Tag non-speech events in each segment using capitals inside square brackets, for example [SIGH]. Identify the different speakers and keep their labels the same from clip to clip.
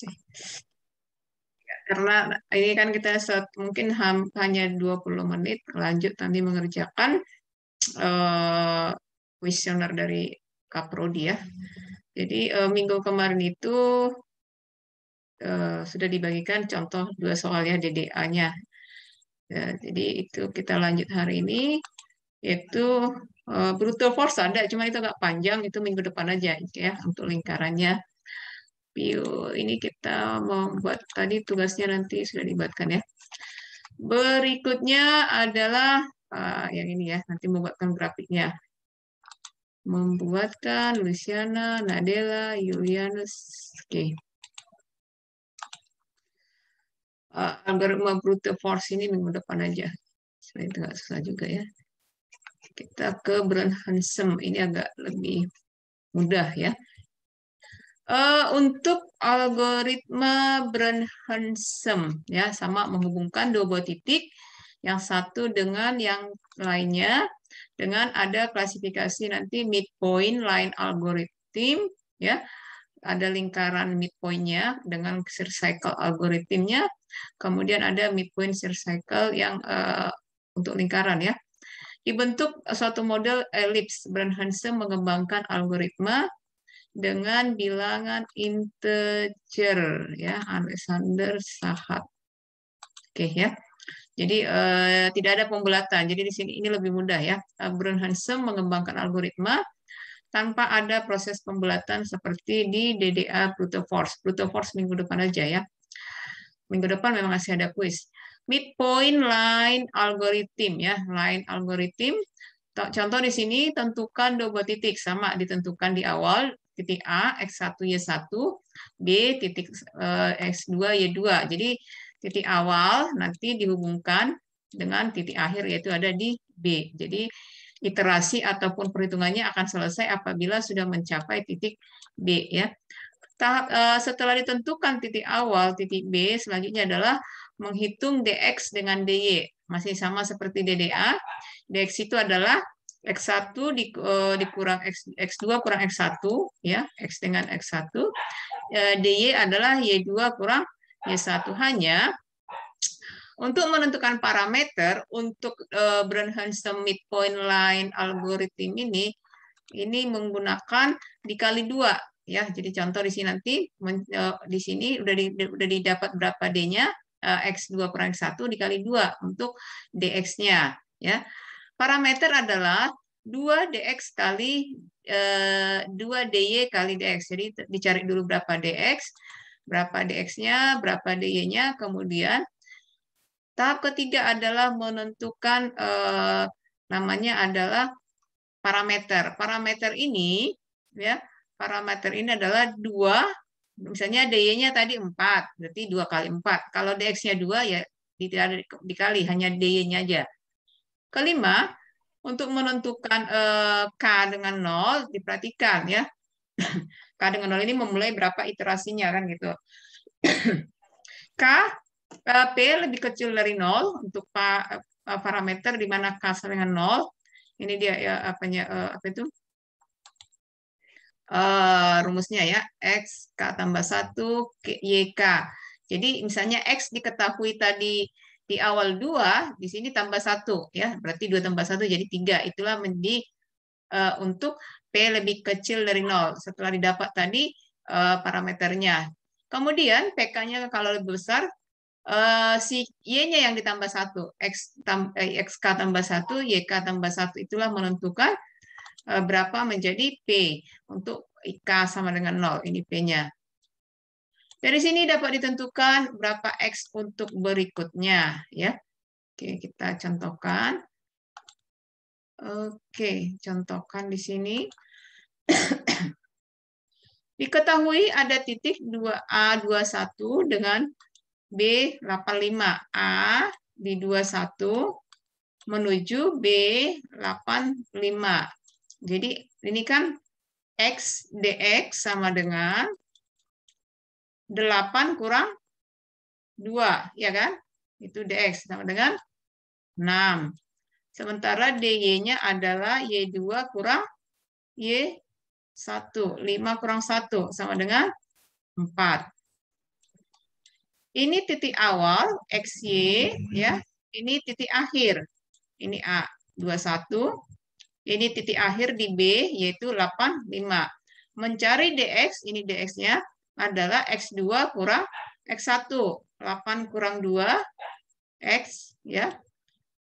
Speaker 1: sih karena ini kan kita saat mungkin ham, hanya 20 menit lanjut nanti mengerjakan uh, dari Kaprodi ya. Jadi uh, minggu kemarin itu uh, sudah dibagikan contoh dua soal ya DDA-nya. Ya, jadi itu kita lanjut hari ini yaitu uh, brutal force ada cuma itu agak panjang itu minggu depan aja gitu ya untuk lingkarannya Pio. Ini kita membuat tadi tugasnya nanti sudah dibuatkan ya. Berikutnya adalah uh, yang ini ya, nanti membuatkan grafiknya. Membuatkan Luciana, Nadela, Julianus. Oke. Okay. Uh, algoritma brute force ini minggu depan aja. selain itu nggak susah juga ya. Kita ke Brand Handsome. Ini agak lebih mudah ya. Uh, untuk algoritma handsome ya sama menghubungkan dua buah titik yang satu dengan yang lainnya dengan ada klasifikasi nanti midpoint line algorithm ya ada lingkaran midpointnya dengan circle algoritmnya kemudian ada midpoint circle yang uh, untuk lingkaran ya dibentuk suatu model elips handsome mengembangkan algoritma dengan bilangan integer ya Alexander Sahat. Oke okay, ya. Jadi eh, tidak ada pembulatan. Jadi di sini ini lebih mudah ya. Brun Hansen mengembangkan algoritma tanpa ada proses pembulatan seperti di DDA brute Force. Brute Force minggu depan aja ya. Minggu depan memang masih ada kuis. Midpoint line algorithm ya, line algorithm Contoh di sini tentukan dua buah titik sama ditentukan di awal titik A, X1Y1, B titik eh, X2Y2. Jadi titik awal nanti dihubungkan dengan titik akhir yaitu ada di B. Jadi iterasi ataupun perhitungannya akan selesai apabila sudah mencapai titik B ya. Tahap, eh, setelah ditentukan titik awal titik B selanjutnya adalah menghitung dx dengan dy masih sama seperti dda dx itu adalah X1 di, eh, dikurang X, X2 kurang X1, ya, X dengan X1. Eh, DY adalah Y2 kurang Y1. Hanya untuk menentukan parameter untuk eh, Brunhunsen midpoint line algorithm ini, ini menggunakan dikali dua ya. Jadi contoh di sini nanti di sini udah di, udah didapat berapa D-nya, X2 kurang X1 dikali dua untuk DX-nya ya. Parameter adalah 2dx kali eh, 2dy kali dx. Jadi dicari dulu berapa dx, berapa dx-nya, berapa dy-nya, kemudian tahap ketiga adalah menentukan eh, namanya adalah parameter. Parameter ini ya, parameter ini adalah 2 misalnya dy-nya tadi 4, berarti 2 kali 4. Kalau dx-nya 2 ya dikali hanya dy-nya aja. Kelima, untuk menentukan eh, K dengan 0 diperhatikan ya. K dengan 0 ini memulai berapa iterasinya kan gitu. K eh, P lebih kecil dari 0 untuk eh, parameter di mana K sama dengan 0. Ini dia ya apanya eh, apa itu? Uh, rumusnya ya x k tambah 1 k Jadi misalnya x diketahui tadi di awal dua di sini tambah satu ya berarti dua tambah satu jadi tiga itulah menjadi uh, eh, untuk p lebih kecil dari nol setelah didapat tadi uh, parameternya kemudian pk-nya kalau lebih besar uh, si y-nya yang ditambah satu x tam, eh, xk tambah satu yk tambah satu itulah menentukan uh, berapa menjadi p untuk ik sama dengan nol ini p-nya dari sini dapat ditentukan berapa X untuk berikutnya. ya. Oke, kita contohkan. Oke, contohkan di sini. [CLEARS THROAT] Diketahui ada titik 2A21 dengan B85. A di 21 menuju B85. Jadi ini kan X dx sama dengan 8 kurang 2, ya kan? Itu dx sama dengan 6. Sementara dy-nya adalah y2 kurang y1. 5 kurang 1 sama dengan 4. Ini titik awal xy ya. Ini titik akhir. Ini A 21. Ini titik akhir di B yaitu 85. Mencari dx, ini dx-nya adalah X2 kurang X1. 8 kurang 2, X. ya.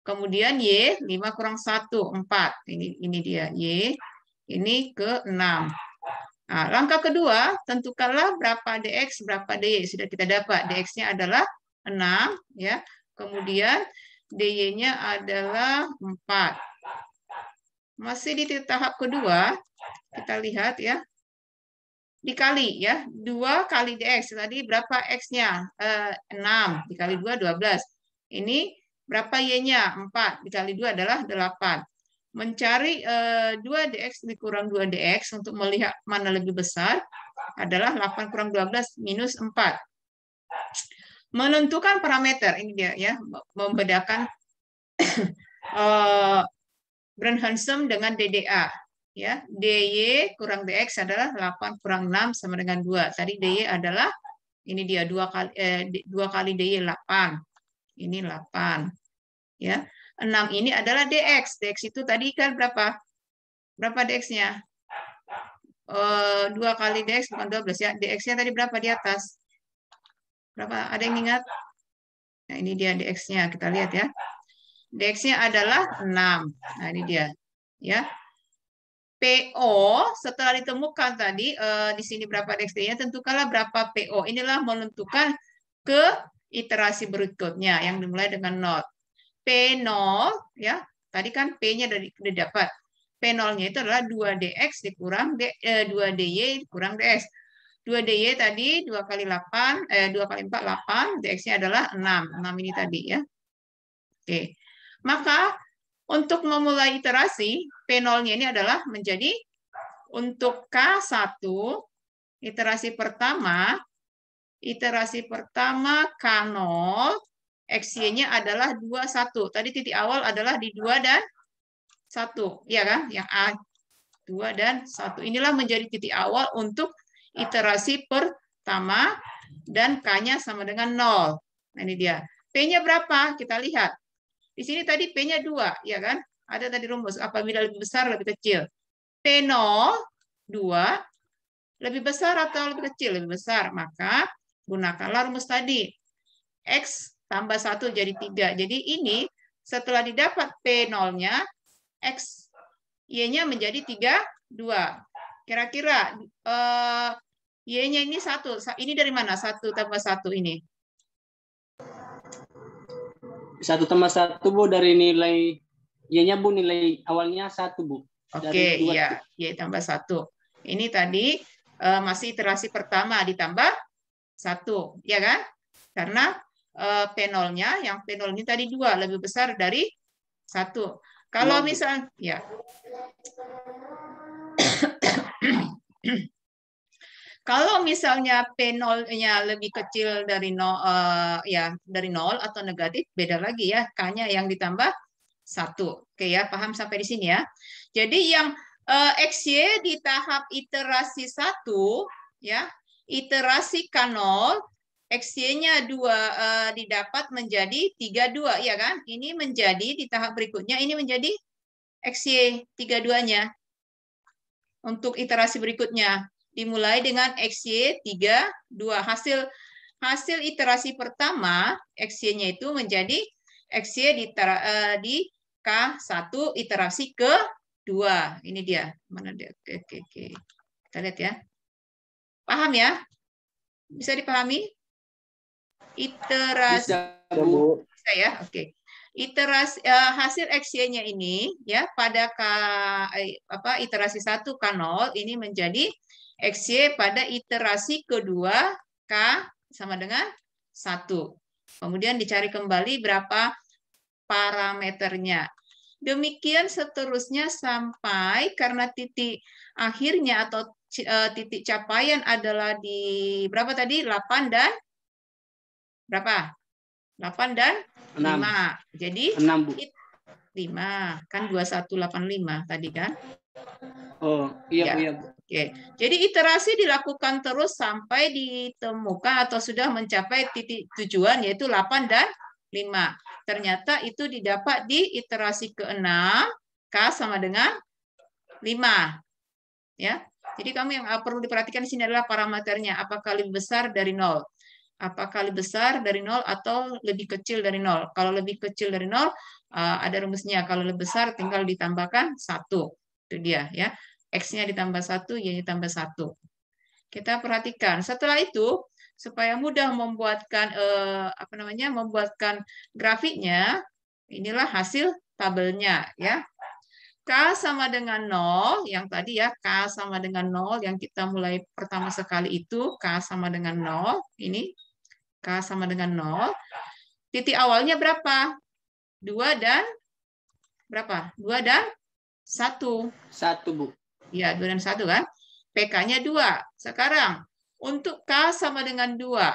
Speaker 1: Kemudian Y, 5 kurang 1, 4. Ini, ini dia, Y. Ini ke 6. Nah, langkah kedua, tentukanlah berapa DX, berapa DY. Sudah kita dapat. DX-nya adalah 6. ya. Kemudian DY-nya adalah 4. Masih di tahap kedua, kita lihat ya dikali ya dua kali dx tadi berapa x-nya eh, 6 dua 2 12 ini berapa y-nya 4 dikali dua adalah delapan mencari eh, dua 2 dx dikurang dua dx untuk melihat mana lebih besar adalah 8 kurang dua belas minus empat menentukan parameter ini dia ya membedakan [COUGHS] eh, handsome dengan DDA ya dy kurang dx adalah 8 kurang 6 sama dengan 2. Tadi dy adalah ini dia dua kali eh, dua kali dy 8. Ini 8. Ya. 6 ini adalah dx. dx itu tadi kan berapa? Berapa dx-nya? Eh, 2 kali dx bukan 12 ya. dx-nya tadi berapa di atas? Berapa? Ada yang ingat? Nah, ini dia dx-nya. Kita lihat ya. dx-nya adalah 6. Nah, ini dia. Ya PO setelah ditemukan tadi uh, di sini berapa dextrinnya tentukanlah berapa PO. Inilah menentukan ke iterasi berikutnya yang dimulai dengan 0. P0 ya. Tadi kan P-nya dari didapat. P0-nya itu adalah 2DX dikurang D, eh, 2DY dikurang DX. 2DY tadi 2 kali 8 eh 2 kali 4 8, DX-nya adalah 6. 6 ini tadi ya. Oke. Maka untuk memulai iterasi, P0-nya ini adalah menjadi untuk K1, iterasi pertama, iterasi pertama K0, XY-nya adalah 21. Tadi titik awal adalah di 2 dan 1. Iya kan? Yang A 2 dan 1. Inilah menjadi titik awal untuk iterasi pertama dan K-nya sama dengan 0. Nah, ini dia. P-nya berapa? Kita lihat. Di sini tadi P-nya 2, ya kan? Ada tadi rumus, apabila lebih besar, lebih kecil. P0, 2, lebih besar atau lebih kecil? Lebih besar. Maka gunakanlah rumus tadi. X tambah 1 jadi 3. Jadi ini setelah didapat P0-nya, X Y-nya menjadi 3, 2. Kira-kira uh, Y-nya ini 1. Ini dari mana? 1 tambah 1 ini. Satu tambah satu bu dari nilai ianya bu nilai awalnya satu bu. Oke okay, iya iya tambah satu. Ini tadi uh, masih iterasi pertama ditambah satu ya kan? Karena uh, penolnya yang penol ini tadi dua lebih besar dari satu. Kalau iya, misalnya ya. [COUGHS] Kalau misalnya P0-nya lebih kecil dari nol, uh, eh, ya dari nol atau negatif, beda lagi ya. K-nya yang ditambah satu. Oke ya, paham sampai di sini ya. Jadi yang uh, eh, XY di tahap iterasi satu, ya iterasi K0, XY-nya dua uh, didapat menjadi tiga dua, ya kan? Ini menjadi di tahap berikutnya ini menjadi XY tiga duanya untuk iterasi berikutnya dimulai dengan XY 3, 2. Hasil hasil iterasi pertama XY-nya itu menjadi XY di, eh, di K1 iterasi ke 2. Ini dia. Mana dia? Oke, oke, oke. Kita lihat ya. Paham ya? Bisa dipahami? Iterasi. Bisa, Bu. Bisa ya? Oke. Okay. Iterasi uh, hasil XY-nya ini ya pada K eh, apa iterasi 1 K0 ini menjadi XY pada iterasi kedua K sama dengan 1. Kemudian dicari kembali berapa parameternya. Demikian seterusnya sampai karena titik akhirnya atau e, titik capaian adalah di berapa tadi? 8 dan berapa? 8 dan 6. 5. Jadi 6, Bu. 5. Kan 2185 tadi kan? Oh, iya, ya. Bu, iya. Bu. Oke, jadi iterasi dilakukan terus sampai ditemukan atau sudah mencapai titik tujuan yaitu 8 dan 5. Ternyata itu didapat di iterasi ke-6, K sama dengan 5. Ya. Jadi kamu yang perlu diperhatikan di sini adalah parameternya, apakah lebih besar dari 0. Apakah lebih besar dari 0 atau lebih kecil dari 0. Kalau lebih kecil dari 0, eh, ada rumusnya. Kalau lebih besar tinggal ditambahkan 1. Itu dia ya. X-nya ditambah satu, Y-nya ditambah satu. Kita perhatikan. Setelah itu, supaya mudah membuatkan eh, apa namanya membuatkan grafiknya, inilah hasil tabelnya ya. K sama dengan 0, yang tadi ya, K sama dengan 0, yang kita mulai pertama sekali itu, K sama dengan 0, ini, K sama dengan 0. Titik awalnya berapa? 2 dan, berapa? 2 dan 1. 1, Bu. Ya, 2 dan 1 kan? PK-nya 2. Sekarang, untuk K sama dengan 2.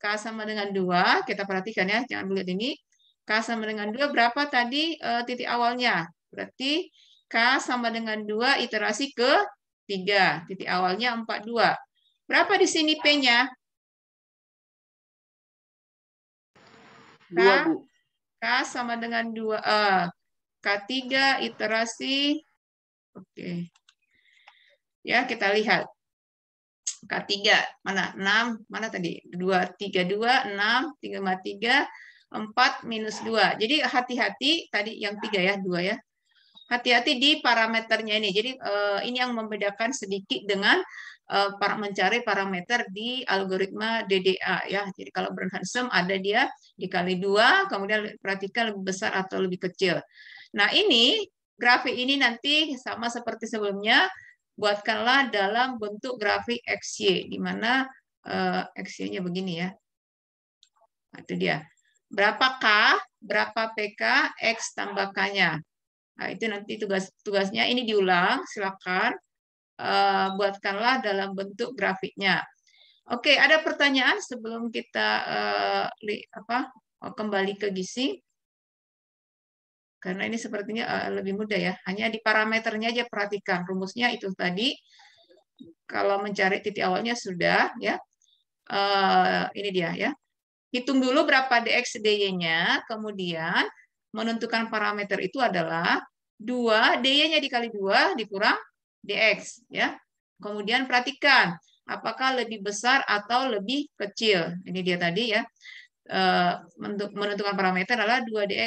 Speaker 1: K sama dengan 2, kita perhatikan ya, jangan melihat ini. K sama dengan 2, berapa tadi e, titik awalnya? Berarti K sama dengan 2, iterasi ke 3. Titik awalnya 4, 2. Berapa di sini P-nya? 2, Bu. K sama dengan 2. E, K3 iterasi Oke. Okay. Ya, kita lihat. K3, mana? 6, mana tadi? 2, 3, 2, 6, 3, 5, 3, 4, minus 2. Jadi hati-hati, tadi yang 3 ya, 2 ya. Hati-hati di parameternya ini. Jadi eh, ini yang membedakan sedikit dengan eh, para mencari parameter di algoritma DDA ya. Jadi kalau Brunhansen ada dia dikali dua, kemudian perhatikan lebih besar atau lebih kecil. Nah ini grafik ini nanti sama seperti sebelumnya, buatkanlah dalam bentuk grafik XY, di mana uh, eh, XY-nya begini ya. Itu dia. Berapa K, berapa PK, X tambah K-nya. Nah, itu nanti tugas tugasnya ini diulang, silakan uh, buatkanlah dalam bentuk grafiknya. Oke, ada pertanyaan sebelum kita uh, li, apa kembali ke gizi? Karena ini sepertinya eh, lebih mudah ya. Hanya di parameternya aja perhatikan. Rumusnya itu tadi. Kalau mencari titik awalnya sudah ya. Eh, ini dia ya. Hitung dulu berapa dx dy-nya, kemudian menentukan parameter itu adalah 2 dy-nya dikali 2 dikurang dx ya. Kemudian perhatikan apakah lebih besar atau lebih kecil. Ini dia tadi ya. Eh, menentukan parameter adalah 2 dy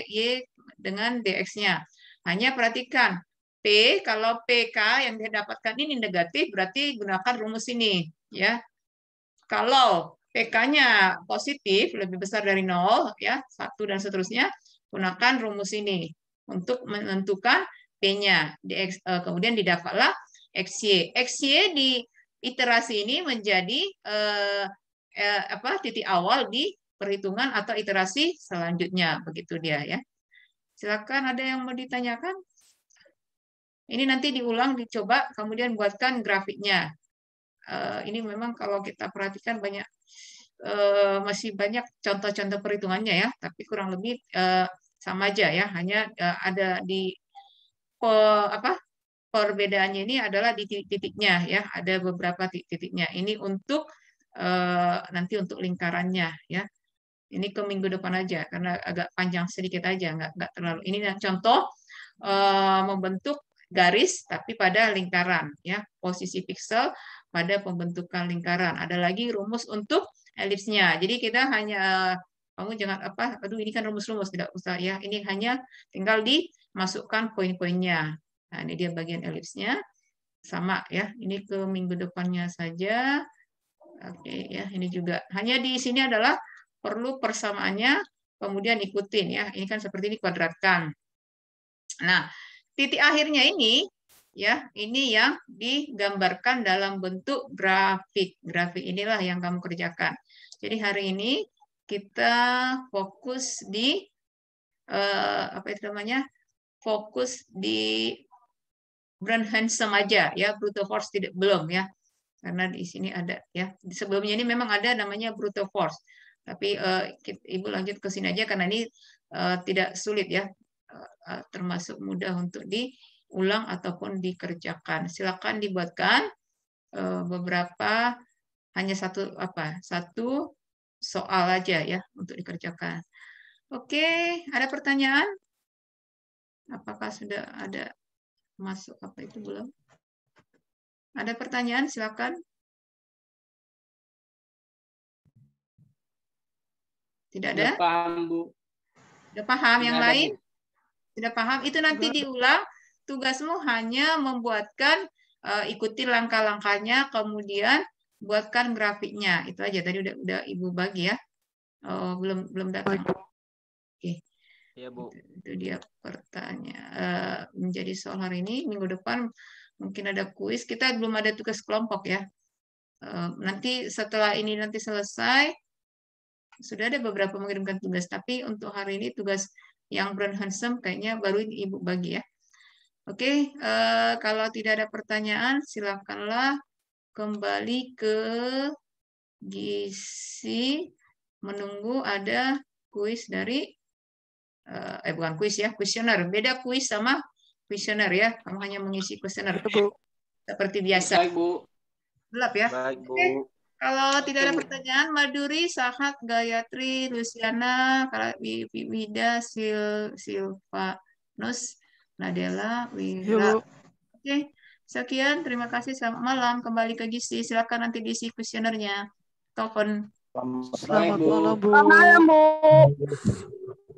Speaker 1: dengan dx-nya. Hanya perhatikan, P kalau PK yang didapatkan ini negatif, berarti gunakan rumus ini. ya. Kalau PK-nya positif, lebih besar dari nol ya, satu dan seterusnya, gunakan rumus ini untuk menentukan P-nya. dx. E, kemudian didapatlah XY. XY di iterasi ini menjadi eh, apa titik awal di perhitungan atau iterasi selanjutnya. Begitu dia ya. Silakan ada yang mau ditanyakan? Ini nanti diulang, dicoba, kemudian buatkan grafiknya. Eh, ini memang kalau kita perhatikan banyak eh, masih banyak contoh-contoh perhitungannya ya, tapi kurang lebih eh, sama aja ya, hanya ada di apa perbedaannya ini adalah di titik-titiknya ya, ada beberapa titik-titiknya. Ini untuk nanti untuk lingkarannya ya ini ke minggu depan aja karena agak panjang sedikit aja nggak nggak terlalu ini contoh eh, membentuk garis tapi pada lingkaran ya posisi piksel pada pembentukan lingkaran ada lagi rumus untuk elipsnya jadi kita hanya kamu jangan apa aduh ini kan rumus-rumus tidak usah ya ini hanya tinggal dimasukkan poin-poinnya nah ini dia bagian elipsnya sama ya ini ke minggu depannya saja oke ya ini juga hanya di sini adalah perlu persamaannya, kemudian ikutin ya. Ini kan seperti ini kuadratkan. Nah, titik akhirnya ini ya, ini yang digambarkan dalam bentuk grafik. Grafik inilah yang kamu kerjakan. Jadi hari ini kita fokus di eh, apa itu namanya? fokus di brand handsome aja ya, brute force tidak belum ya. Karena di sini ada ya. Sebelumnya ini memang ada namanya brute force. Tapi uh, Ibu lanjut ke sini aja karena ini uh, tidak sulit ya, uh, termasuk mudah untuk diulang ataupun dikerjakan. Silakan dibuatkan uh, beberapa hanya satu apa satu soal aja ya untuk dikerjakan. Oke, ada pertanyaan? Apakah sudah ada masuk apa itu belum? Ada pertanyaan? Silakan. Tidak ada? tidak paham, Bu. tidak paham Tidak yang ada, lain? Bu. Tidak paham? Itu nanti diulang. Tugasmu hanya membuatkan uh, ikuti langkah-langkahnya kemudian buatkan grafiknya. Itu aja tadi udah udah Ibu bagi ya. Oh, belum belum datang. Oh, iya. Oke. Okay. Iya, Bu. Itu, itu dia pertanyaan uh, eh, menjadi soal hari ini. Minggu depan mungkin ada kuis. Kita belum ada tugas kelompok ya. Uh, nanti setelah ini nanti selesai sudah ada beberapa mengirimkan tugas, tapi untuk hari ini tugas yang brand handsome kayaknya baru ini Ibu bagi ya. Oke, eh, kalau tidak ada pertanyaan, silakanlah kembali ke Gisi menunggu ada kuis dari eh, eh bukan kuis ya, kuesioner. Beda kuis sama kuesioner ya. Kamu hanya mengisi kuesioner seperti biasa. Baik, Bu. Gelap ya. Baik, Bu. Okay. Kalau tidak ada pertanyaan, Maduri, Sahat, Gayatri, Luciana, Wida, Sil, Silva, Nus, Nadela, Wira. Oke, okay. sekian. Terima kasih. Selamat malam. Kembali ke Gisi. Silakan nanti diisi kuesionernya. Telepon. Selamat malam, Bu. Selamat malam, Bu.